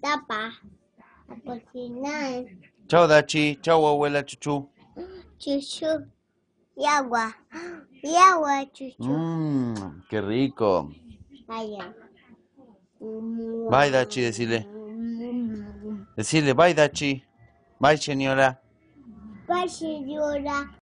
tapa cocinar. Chao, Dachi. Chao, abuela Chuchu. Chuchu. Y agua. Y agua, Chuchu. Mmm, qué rico. Vaya. Bye, Dachi, decirle. Decirle, bye, Dachi. Bye, señora. Bye, señora.